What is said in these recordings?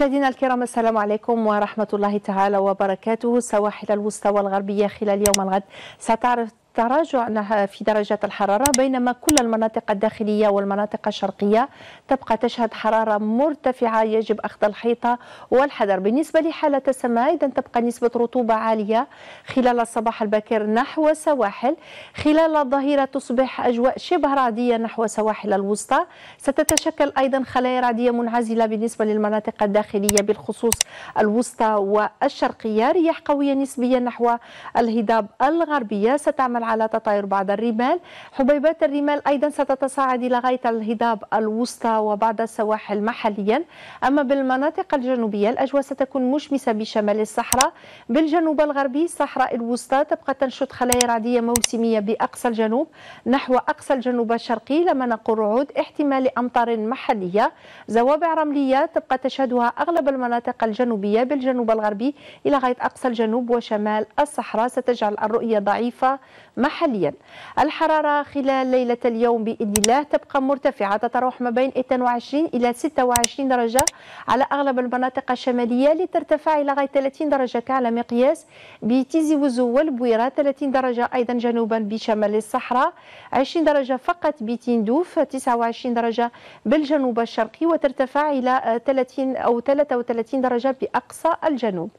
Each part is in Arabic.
مشاهدينا الكرام السلام عليكم ورحمة الله تعالى وبركاته السواحل الوسطى والغربية خلال يوم الغد ستعرف تراجع في درجات الحرارة بينما كل المناطق الداخلية والمناطق الشرقية تبقى تشهد حرارة مرتفعة يجب أخذ الحيطة والحذر بالنسبة لحالة السماء إذا تبقى نسبة رطوبة عالية خلال الصباح الباكر نحو السواحل خلال الظهيرة تصبح أجواء شبه رعدية نحو سواحل الوسطى ستتشكل أيضا خلايا رعدية منعزلة بالنسبة للمناطق الداخلية بالخصوص الوسطى والشرقية رياح قوية نسبيا نحو الهضاب الغربية ستعمل على تطاير بعض الرمال حبيبات الرمال أيضا ستتصاعد إلى غاية الهضاب الوسطى وبعض السواحل محليا أما بالمناطق الجنوبية الأجواء ستكون مشمسة بشمال الصحراء بالجنوب الغربي الصحراء الوسطى تبقى تنشط خلايا رعدية موسمية بأقصى الجنوب نحو أقصى الجنوب الشرقي لما نقول رعود احتمال أمطار محلية زوابع رملية تبقى تشهدها أغلب المناطق الجنوبية بالجنوب الغربي إلى غاية أقصى الجنوب وشمال الصحراء ستجعل الرؤية ضعيفة محليا الحرارة خلال ليلة اليوم بإذن الله تبقى مرتفعة تتراوح ما بين 22 إلى 26 درجة على أغلب المناطق الشمالية لترتفع إلى غاية 30 درجة كعلى مقياس بتيزي وزو والبويرة 30 درجة أيضا جنوبا بشمال الصحراء 20 درجة فقط بتندوف 29 درجة بالجنوب الشرقي وترتفع إلى 30 أو 33 درجة بأقصى الجنوب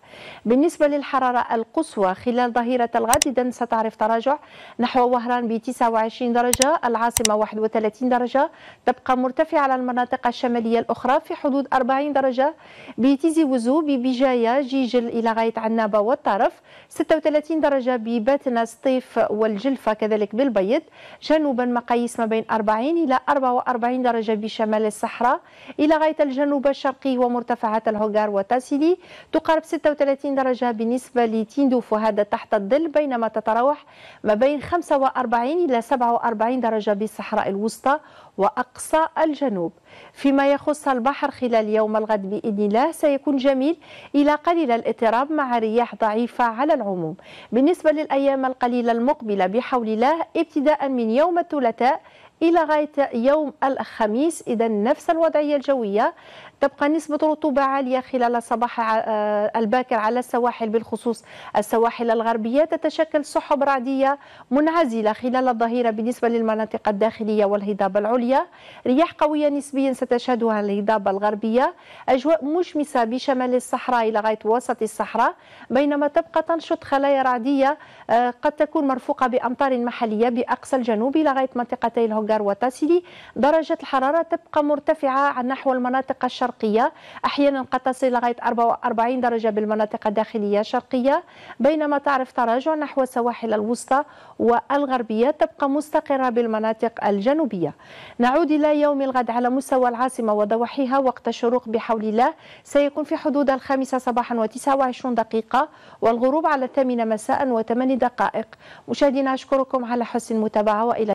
بالنسبة للحرارة القصوى خلال ظهيرة الغد إذن ستعرف تراجع نحو وهران ب 29 درجة العاصمة 31 درجة تبقى مرتفعة على المناطق الشمالية الأخرى في حدود 40 درجة بتيزي وزو ببجاية جيجل إلى غاية عنابة والطرف 36 درجة بباتنا سطيف والجلفة كذلك بالبيض جنوبا مقاييس ما بين 40 إلى 44 درجة بشمال الصحراء إلى غاية الجنوب الشرقي ومرتفعات الهوغار وتاسيلي تقارب 36 درجة بالنسبة لتيندوف وهذا تحت الظل بينما تتراوح ما بين 45 إلى 47 درجة بالصحراء الوسطى وأقصى الجنوب فيما يخص البحر خلال يوم الغد بإذن الله سيكون جميل إلى قليل الاضطراب مع رياح ضعيفة على العموم بالنسبة للأيام القليلة المقبلة بحول الله ابتداء من يوم الثلاثاء إلى غاية يوم الخميس إذا نفس الوضعية الجوية تبقى نسبة رطوبة عالية خلال صباح آه، الباكر على السواحل بالخصوص السواحل الغربية تتشكل سحب رعدية منعزلة خلال الظهيرة بالنسبة للمناطق الداخلية والهضاب العليا رياح قوية نسبيا ستشهدها الهضاب الغربية أجواء مشمسة بشمال الصحراء إلى غاية وسط الصحراء بينما تبقى تنشط خلايا رعدية آه، قد تكون مرفوقة بأمطار محلية بأقصى الجنوب إلى غاية منطقتي الهوغا الدار وتصل درجة الحرارة تبقى مرتفعة عن نحو المناطق الشرقية أحيانا قد تصل لغاية 44 درجة بالمناطق الداخلية الشرقية بينما تعرف تراجع نحو السواحل الوسطى والغربية تبقى مستقرة بالمناطق الجنوبية نعود إلى يوم الغد على مستوى العاصمة وضواحيها وقت الشروق بحول الله سيكون في حدود الخامسة صباحا و29 دقيقة والغروب على الثامنة مساء وثمان دقائق مشاهدينا أشكركم على حسن المتابعة وإلى